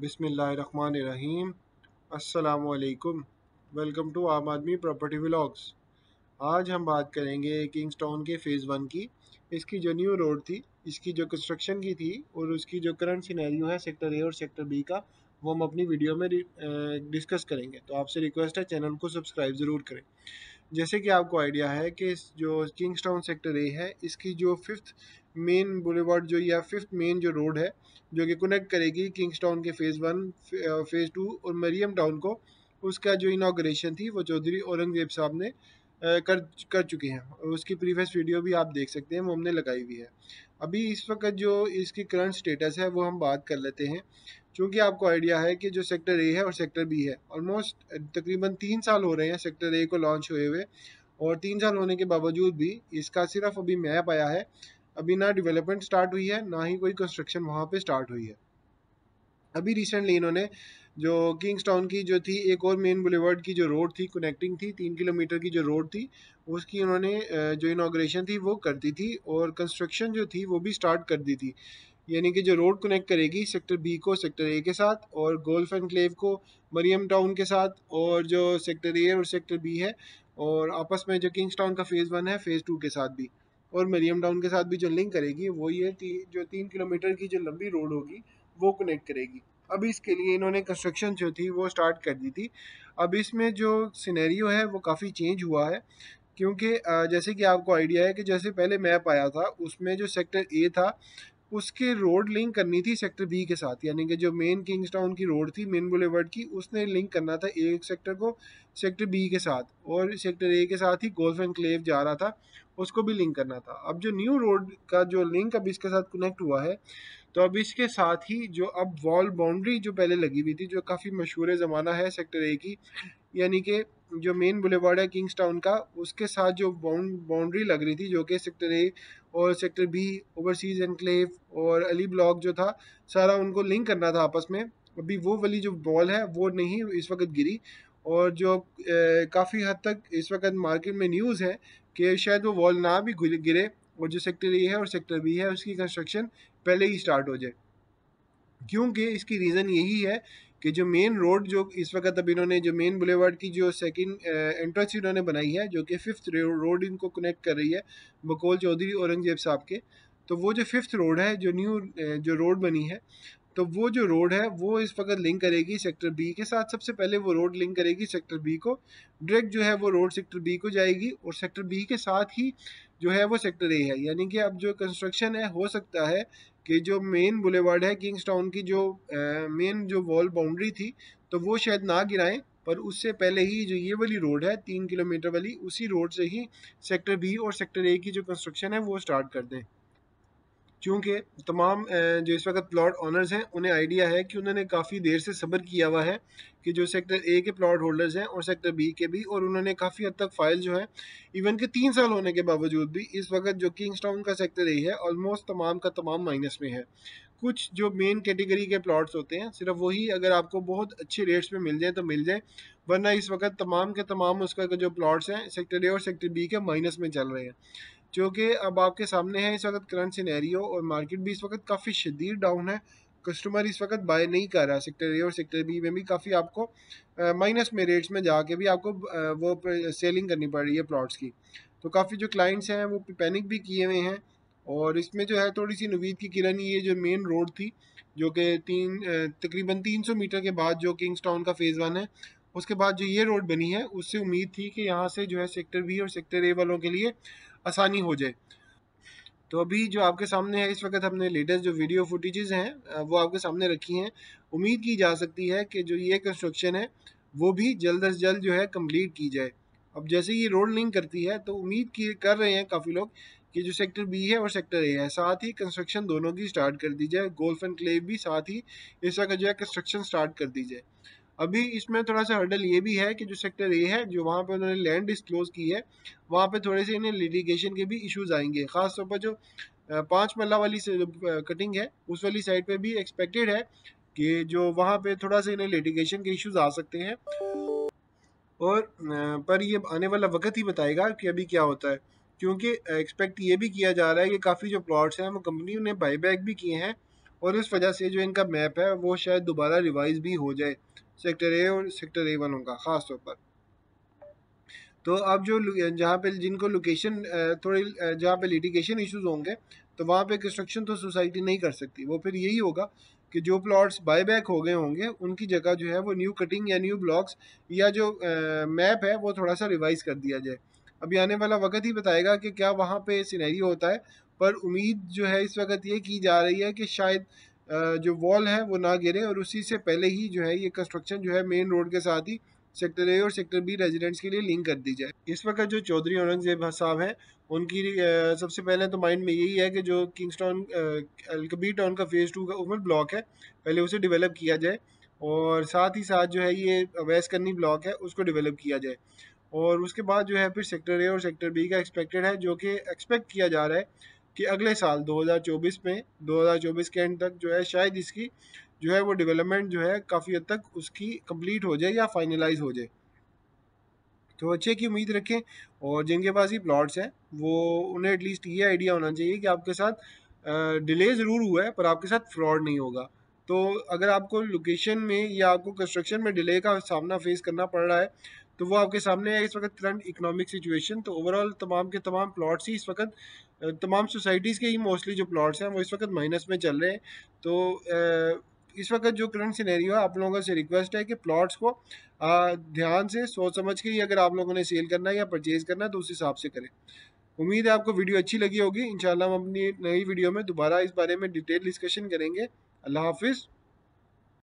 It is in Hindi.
बिसमीम असलकुम वेलकम टू आम आदमी प्रॉपर्टी व्लॉग्स आज हम बात करेंगे किंगस्टाउन के फ़ेज़ वन की इसकी जो न्यू रोड थी इसकी जो कंस्ट्रक्शन की थी और उसकी जो करंट सिनेरियो है सेक्टर ए और सेक्टर बी का वो हम अपनी वीडियो में डिस्कस करेंगे तो आपसे रिक्वेस्ट है चैनल को सब्सक्राइब ज़रूर करें जैसे कि आपको आइडिया है कि जो टाउन सेक्टर ए है इसकी जो फिफ्थ मेन बुलेवार्ड जो या फिफ्थ मेन जो रोड है जो कि कनेक्ट करेगी किंग्सटाउन के फेज़ वन फेज़ टू और मरियम टाउन को उसका जो इनाग्रेशन थी वो चौधरी औरंगजेब साहब ने कर कर चुके हैं और उसकी प्रीवियस वीडियो भी आप देख सकते हैं वो हमने लगाई हुई है अभी इस वक्त जो इसकी करंट स्टेटस है वो हम बात कर लेते हैं क्योंकि आपको आइडिया है कि जो सेक्टर ए है और सेक्टर बी है ऑलमोस्ट तकरीबन तीन साल हो रहे हैं सेक्टर ए को लॉन्च हुए हुए और तीन साल होने के बावजूद भी इसका सिर्फ अभी मैप आया है अभी ना डेवलपमेंट स्टार्ट हुई है ना ही कोई कंस्ट्रक्शन वहाँ पे स्टार्ट हुई है अभी रिसेंटली इन्होंने जो किंग्स टाउन की जो थी एक और मेन बुलेवर्ड की जो रोड थी कनेक्टिंग थी तीन किलोमीटर की जो रोड थी उसकी उन्होंने जो इनाग्रेशन थी वो कर दी थी और कंस्ट्रक्शन जो थी वो भी स्टार्ट कर दी थी यानी कि जो रोड कनेक्ट करेगी सेक्टर बी को सेक्टर ए के साथ और गोल्फ एनक्लेव को मरियम टाउन के साथ और जो सेक्टर ए और सेक्टर बी है और आपस में जो किंग्स टाउन का फ़ेज़ वन है फ़ेज़ टू के साथ भी और मरियम टाउन के साथ भी जो लिंक करेगी वो ये ती, जो तीन किलोमीटर की जो लंबी रोड होगी वो कनेक्ट करेगी अब इसके लिए इन्होंने कंस्ट्रक्शन जो थी वो स्टार्ट कर दी थी अब इसमें जो सिनेरियो है वो काफ़ी चेंज हुआ है क्योंकि जैसे कि आपको आइडिया है कि जैसे पहले मैप आया था उसमें जो सेक्टर ए था उसके रोड लिंक करनी थी सेक्टर बी के साथ यानी कि जो मेन किंग्स टाउन की रोड थी मेन बुलेवर्ड की उसने लिंक करना था एक सेक्टर को सेक्टर बी के साथ और सेक्टर ए के साथ ही गोल्फ एंड क्लेव जा रहा था उसको भी लिंक करना था अब जो न्यू रोड का जो लिंक अब इसके साथ कनेक्ट हुआ है तो अब इसके साथ ही जो अब वॉल बाउंड्री जो पहले लगी हुई थी जो काफ़ी मशहूर ज़माना है सेक्टर ए की यानी कि जो मेन बुलेवार्ड है किंग्स टाउन का उसके साथ जो बाउंड बाउंड्री लग रही थी जो कि सेक्टर ए और सेक्टर बी ओवरसीज एनक्लेव और अली ब्लॉक जो था सारा उनको लिंक करना था आपस में अभी वो वाली जो बॉल है वो नहीं इस वक्त गिरी और जो काफ़ी हद तक इस वक्त मार्केट में न्यूज़ है कि शायद वो बॉल ना भी गिरे और जो सेक्टर ए है और सेक्टर बी है उसकी कंस्ट्रक्शन पहले ही स्टार्ट हो जाए क्योंकि इसकी रीज़न यही है कि जो मेन रोड जो इस वक्त अब इन्होंने जो मेन बुलेवार्ड की जो सेकंड एंट्रेंस इन्होंने बनाई है जो कि फिफ्थ रोड इनको कनेक्ट कर रही है बकोल चौधरी औरंगजेब साहब के तो वो जो फिफ्थ रोड है जो न्यू जो रोड बनी है तो वो जो रोड है वो इस वक्त लिंक करेगी सेक्टर बी के साथ सबसे पहले वो रोड लिंक करेगी सेक्टर बी को डायरेक्ट जो है वो रोड सेक्टर बी को जाएगी और सेक्टर बी के साथ ही जो है वो सेक्टर ए है यानी कि अब जो कंस्ट्रक्शन है हो सकता है कि जो मेन बुलेवार्ड है किंग्स टाउन की जो मेन जो वॉल बाउंड्री थी तो वो शायद ना गिराएं पर उससे पहले ही जो ये वाली रोड है तीन किलोमीटर वाली उसी रोड से ही सेक्टर बी और सेक्टर ए की जो कंस्ट्रक्शन है वो स्टार्ट कर दें क्योंकि तमाम जो इस वक्त प्लॉट ऑनर्स हैं उन्हें आइडिया है कि उन्होंने काफ़ी देर से सब्र किया हुआ है कि जो सेक्टर ए के प्लॉट होल्डर्स हैं और सेक्टर बी के भी और उन्होंने काफ़ी हद तक फाइल जो है इवन के तीन साल होने के बावजूद भी इस वक्त जो किंग्स टाउन का सेक्टर ए है ऑलमोस्ट तमाम का तमाम माइनस में है कुछ जो मेन कैटेगरी के प्लॉट्स होते हैं सिर्फ वही अगर आपको बहुत अच्छे रेट्स में मिल जाए तो मिल जाए वरना इस वक्त तमाम के तमाम उसका जो प्लॉट्स हैं सेक्टर ए और सेक्टर बी के माइनस में चल रहे हैं जो कि अब आपके सामने है इस वक्त करंट सिनेरियो और मार्केट भी इस वक्त काफ़ी शदीद डाउन है कस्टमर इस वक्त बाय नहीं कर रहा सेक्टर ए और सेक्टर बी में भी काफ़ी आपको माइनस में रेट्स में जाके भी आपको आ, वो सेलिंग करनी पड़ रही है प्लॉट्स की तो काफ़ी जो क्लाइंट्स हैं वो पैनिक भी किए हुए हैं और इसमें जो है थोड़ी सी नवीद की किरण ये जो मेन रोड थी जो कि तीन तकरीबन 300 मीटर के बाद जो किंग्स टाउन का फेज़ वन है उसके बाद जो ये रोड बनी है उससे उम्मीद थी कि यहाँ से जो है सेक्टर बी और सेक्टर ए वालों के लिए आसानी हो जाए तो अभी जो आपके सामने है इस वक्त हमने लेटेस्ट जो वीडियो फुटेजेस हैं वो आपके सामने रखी हैं उम्मीद की जा सकती है कि जो ये कंस्ट्रक्शन है वो भी जल्द अज जल्द जो है कंप्लीट की जाए अब जैसे ये रोड लिंक करती है तो उम्मीद की कर रहे हैं काफ़ी लोग कि जो सेक्टर बी है और सेक्टर ए है साथ ही कंस्ट्रक्शन दोनों की स्टार्ट कर दी जाए गोल्फ एंड क्लेव भी साथ ही इस वक्त जो है कंस्ट्रक्शन स्टार्ट कर दी जाए अभी इसमें थोड़ा सा हर्डल ये भी है कि जो सेक्टर ए है जो वहाँ पे उन्होंने लैंड डिस्क्लोज की है वहाँ पे थोड़े से इन्हें लिटिगेशन के भी इश्यूज आएंगे खासतौर पर जो पाँच मल्ला वाली से कटिंग है उस वाली साइड पे भी एक्सपेक्टेड है कि जो वहाँ पे थोड़ा सा इन्हें लिटिगेशन के इश्यूज आ सकते हैं और पर ये आने वाला वक्त ही बताएगा कि अभी क्या होता है क्योंकि एक्सपेक्ट ये भी किया जा रहा है कि काफ़ी जो प्लॉट्स हैं वो कंपनी ने बाईबैक भी किए हैं और इस वजह से जो इनका मैप है वो शायद दोबारा रिवाइज भी हो जाए सेक्टर ए और सेक्टर ए वन होगा ख़ास तौर पर तो अब जो जहाँ पे जिनको लोकेशन थोड़ी जहाँ पे लिटिगेशन इश्यूज होंगे तो वहाँ पे कंस्ट्रक्शन तो सोसाइटी नहीं कर सकती वो फिर यही होगा कि जो प्लॉट्स बाय बैक हो गए होंगे उनकी जगह जो है वो न्यू कटिंग या न्यू ब्लॉक्स या जो मैप है वो थोड़ा सा रिवाइज कर दिया जाए अभी आने वाला वक्त ही बताएगा कि क्या वहाँ पे सिनेरियो होता है पर उम्मीद जो है इस वक्त ये की जा रही है कि शायद जो वॉल है वो ना गिरे और उसी से पहले ही जो है ये कंस्ट्रक्शन जो है मेन रोड के साथ ही सेक्टर ए और सेक्टर बी रेजिडेंट्स के लिए लिंक कर दी जाए इस वक्त जो चौधरी औरंगजेब साहब हैं उनकी सबसे पहले तो माइंड में यही है कि जो किंग्स टाउन अलकबी टाउन का फ़ेज़ टू का ओवर ब्लॉक है पहले उसे डेवलप किया जाए और साथ ही साथ जो है ये अवैस करनी ब्लॉक है उसको डेवलप किया जाए और उसके बाद जो है फिर सेक्टर ए और सेक्टर बी का एक्सपेक्टेड है जो कि एक्सपेक्ट किया जा रहा है कि अगले साल 2024 में 2024 के एंड तक जो है शायद इसकी जो है वो डेवलपमेंट जो है काफ़ी हद तक उसकी कंप्लीट हो जाए या फाइनलाइज हो जाए तो अच्छे की उम्मीद रखें और जिनके पास ये प्लॉट्स हैं वो उन्हें एटलीस्ट ये आइडिया होना चाहिए कि आपके साथ डिले ज़रूर हुआ है पर आपके साथ फ्रॉड नहीं होगा तो अगर आपको लोकेशन में या आपको कंस्ट्रक्शन में डिले का सामना फेस करना पड़ रहा है तो वो आपके सामने है इस वक्त करंट इकोनॉमिक सिचुएशन तो ओवरऑल तमाम के तमाम प्लॉट्स ही इस वक्त तमाम सोसाइटीज़ के ही मोस्टली जो प्लॉट्स हैं वो इस वक्त माइनस में चल रहे हैं तो इस वक्त जो करंट सिनेरियो है आप लोगों से रिक्वेस्ट है कि प्लॉट्स को ध्यान से सोच समझ के ही अगर आप लोगों ने सेल करना है या परचेज़ करना है तो उस हिसाब से करें उम्मीद है आपको वीडियो अच्छी लगी होगी इंशाल्लाह हम अपनी नई वीडियो में दोबारा इस बारे में डिटेल डिस्कशन करेंगे अल्लाह हाफिज़